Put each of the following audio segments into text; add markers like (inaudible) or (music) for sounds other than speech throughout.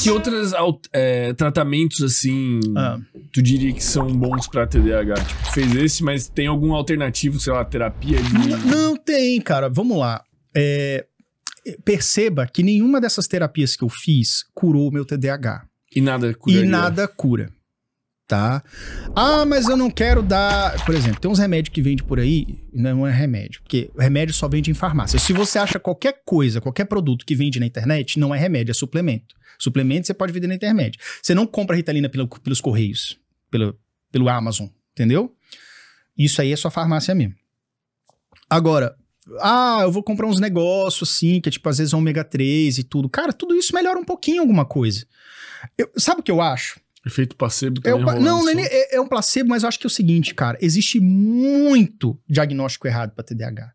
Que outros é, tratamentos, assim, ah. tu diria que são bons pra TDAH? Tipo, fez esse, mas tem algum alternativo, sei lá, terapia? De... Não, não tem, cara. Vamos lá. É, perceba que nenhuma dessas terapias que eu fiz curou o meu TDAH. E nada cura. E nada cura. Tá? Ah, mas eu não quero dar. Por exemplo, tem uns remédios que vende por aí, não é remédio, porque remédio só vende em farmácia. Se você acha qualquer coisa, qualquer produto que vende na internet, não é remédio, é suplemento. Suplemento você pode vender na internet. Você não compra Ritalina pelo, pelos correios, pelo, pelo Amazon, entendeu? Isso aí é sua farmácia mesmo. Agora, ah, eu vou comprar uns negócios assim, que é tipo às vezes ômega 3 e tudo. Cara, tudo isso melhora um pouquinho alguma coisa. Eu, sabe o que eu acho? Efeito placebo é também. É o, não, não é, né? é, é, um placebo, mas eu acho que é o seguinte, cara. Existe muito diagnóstico errado para TDAH.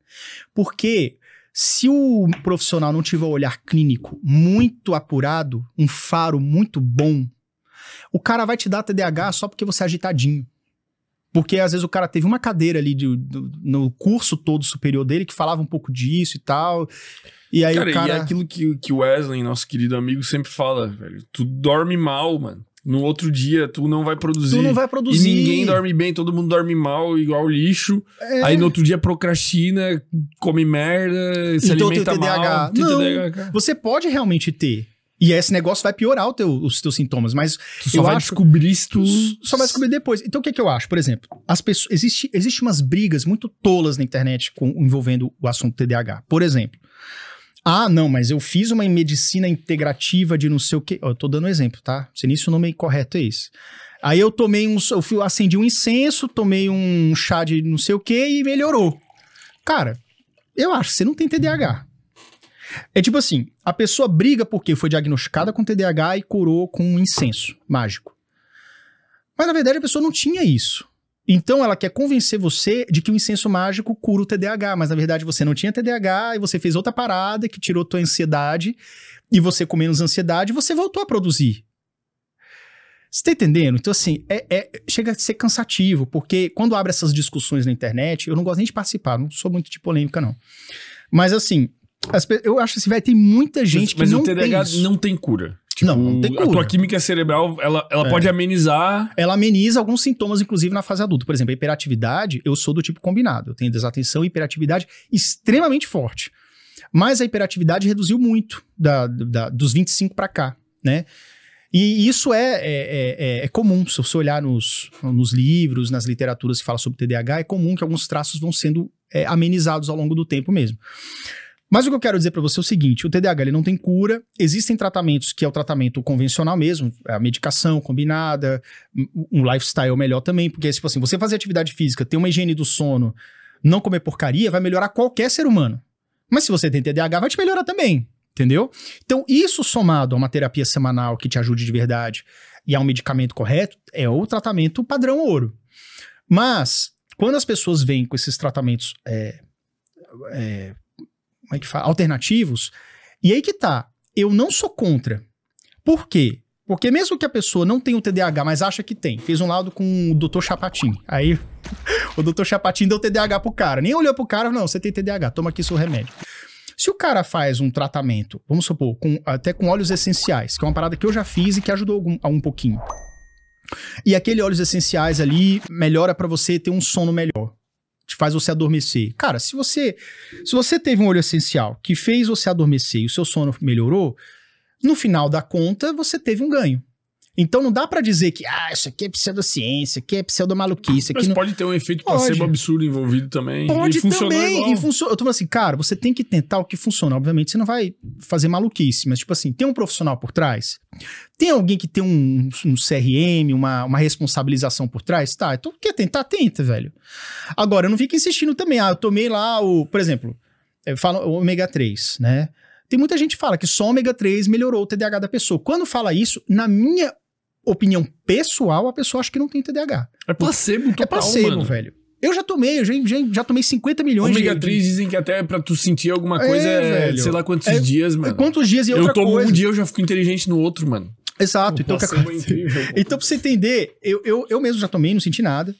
Porque se o profissional não tiver o um olhar clínico muito apurado, um faro muito bom, o cara vai te dar TDAH só porque você é agitadinho. Porque às vezes o cara teve uma cadeira ali de, do, no curso todo superior dele que falava um pouco disso e tal. E aí cara, o cara. E é aquilo que, que o Wesley, nosso querido amigo, sempre fala, velho. Tu dorme mal, mano. No outro dia, tu não vai produzir. Tu não vai produzir. E ninguém dorme bem, todo mundo dorme mal, igual lixo. É. Aí no outro dia procrastina, come merda, se então, alimenta mal. Não, TDAH. você pode realmente ter. E esse negócio vai piorar teu, os teus sintomas, mas tu só vai acho, descobrir isso. Tu... Só vai descobrir depois. Então o que, é que eu acho? Por exemplo, as pessoas existe, existe umas brigas muito tolas na internet com, envolvendo o assunto TDAH. Por exemplo, ah, não, mas eu fiz uma medicina integrativa de não sei o quê. Eu tô dando um exemplo, tá? Se nisso o nome correto é esse. Aí eu tomei um. Eu fui, acendi um incenso, tomei um chá de não sei o quê e melhorou. Cara, eu acho que você não tem TDAH. É tipo assim: a pessoa briga porque foi diagnosticada com TDAH e curou com um incenso mágico. Mas na verdade a pessoa não tinha isso. Então ela quer convencer você de que o incenso mágico cura o TDAH, mas na verdade você não tinha TDAH e você fez outra parada que tirou tua ansiedade e você com menos ansiedade você voltou a produzir. Você tá entendendo? Então assim, é, é, chega a ser cansativo, porque quando abre essas discussões na internet, eu não gosto nem de participar, não sou muito de polêmica não. Mas assim, as, eu acho assim, vai tem muita gente mas, que mas não o TDAH tem não tem cura. Tipo, não, não tem cura. A tua química cerebral, ela, ela é. pode amenizar. Ela ameniza alguns sintomas, inclusive, na fase adulta. Por exemplo, a hiperatividade, eu sou do tipo combinado. Eu tenho desatenção e hiperatividade extremamente forte. Mas a hiperatividade reduziu muito da, da dos 25 para cá, né? E isso é, é, é, é, comum. Se você olhar nos, nos livros, nas literaturas que falam sobre TDAH, é comum que alguns traços vão sendo amenizados ao longo do tempo mesmo. Mas o que eu quero dizer para você é o seguinte: o TDAH ele não tem cura, existem tratamentos que é o tratamento convencional mesmo, é a medicação combinada, um lifestyle melhor também, porque tipo assim, você fazer atividade física, ter uma higiene do sono, não comer porcaria, vai melhorar qualquer ser humano. Mas se você tem TDAH, vai te melhorar também, entendeu? Então, isso somado a uma terapia semanal que te ajude de verdade e a um medicamento correto, é o tratamento padrão ouro. Mas, quando as pessoas vêm com esses tratamentos é, é, como é que fala? Alternativos. E aí que tá. Eu não sou contra. Por quê? Porque mesmo que a pessoa não tenha o TDAH, mas acha que tem, fez um laudo com o doutor Chapatin. Aí (laughs) o doutor Chapatin deu TDAH pro cara. Nem olhou pro cara, não, você tem TDAH, toma aqui seu remédio. Se o cara faz um tratamento, vamos supor, com, até com óleos essenciais, que é uma parada que eu já fiz e que ajudou algum, um pouquinho. E aquele óleos essenciais ali melhora para você ter um sono melhor te faz você adormecer. Cara, se você se você teve um olho essencial que fez você adormecer e o seu sono melhorou, no final da conta você teve um ganho. Então não dá para dizer que ah, isso aqui é pseudociência, que é pseudomaluquice. Mas não... pode ter um efeito placebo absurdo envolvido também. Pode também. E funciona. Eu tô falando assim, cara, você tem que tentar o que funciona. Obviamente você não vai fazer maluquice, mas tipo assim, tem um profissional por trás? Tem alguém que tem um, um CRM, uma, uma responsabilização por trás? Tá, então quer tentar? Tenta, velho. Agora, eu não fico insistindo também. Ah, eu tomei lá o, por exemplo, eu falo o ômega 3, né? Tem muita gente que fala que só ômega 3 melhorou o TDAH da pessoa. Quando fala isso, na minha opinião pessoal, a pessoa acha que não tem TDAH. É placebo total, É placebo, mano. velho. Eu já tomei, eu já, já, já tomei 50 milhões de... Ômega 3 dizem que até pra tu sentir alguma coisa é, é sei lá quantos é, dias, mano. É quantos dias e outra Eu tomo coisa. um dia, eu já fico inteligente no outro, mano. Exato. então, é incrível, então, pra você entender, eu, eu, eu mesmo já tomei, não senti nada.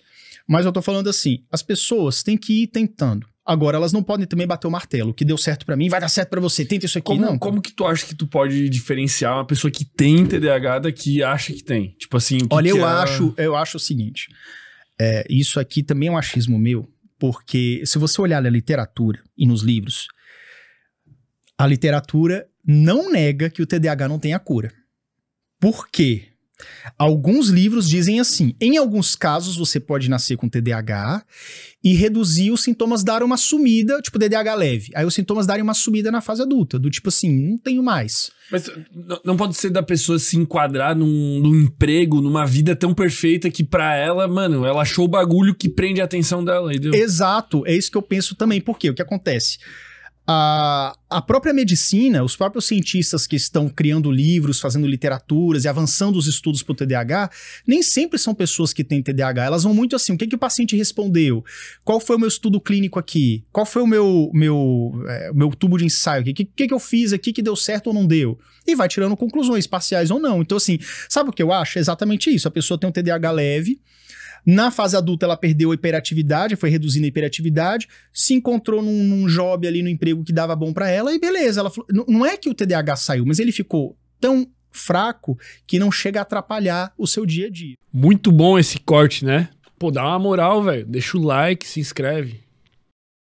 Mas eu tô falando assim, as pessoas têm que ir tentando. Agora, elas não podem também bater o martelo. O que deu certo para mim vai dar certo para você. Tenta isso aqui. Como, não. Como que tu acha que tu pode diferenciar uma pessoa que tem TDAH da que acha que tem? Tipo assim. Que Olha, que eu, é... acho, eu acho o seguinte. É, isso aqui também é um achismo meu, porque se você olhar na literatura e nos livros, a literatura não nega que o TDAH não tem a cura. Por quê? Alguns livros dizem assim: em alguns casos você pode nascer com TDAH e reduzir os sintomas dar uma sumida, tipo DDAH leve. Aí os sintomas darem uma sumida na fase adulta, do tipo assim, não tenho mais. Mas não pode ser da pessoa se enquadrar num, num emprego, numa vida tão perfeita que para ela, mano, ela achou o bagulho que prende a atenção dela. Entendeu? Exato, é isso que eu penso também. Por quê? O que acontece? a, a própria medicina, os próprios cientistas que estão criando livros, fazendo literaturas e avançando os estudos para o TDAH, nem sempre são pessoas que têm TDAH. Elas vão muito assim: o que, que o paciente respondeu? Qual foi o meu estudo clínico aqui? Qual foi o meu meu, é, meu tubo de ensaio? O que, que, que eu fiz aqui que deu certo ou não deu? E vai tirando conclusões parciais ou não. Então, assim, sabe o que eu acho? É exatamente isso. A pessoa tem um TDAH leve na fase adulta, ela perdeu a hiperatividade, foi reduzindo a hiperatividade, se encontrou num, num job ali, no emprego que dava bom para ela, e beleza. Ela falou, não é que o TDAH saiu, mas ele ficou tão fraco que não chega a atrapalhar o seu dia a dia. Muito bom esse corte, né? Pô, dá uma moral, velho. Deixa o like, se inscreve.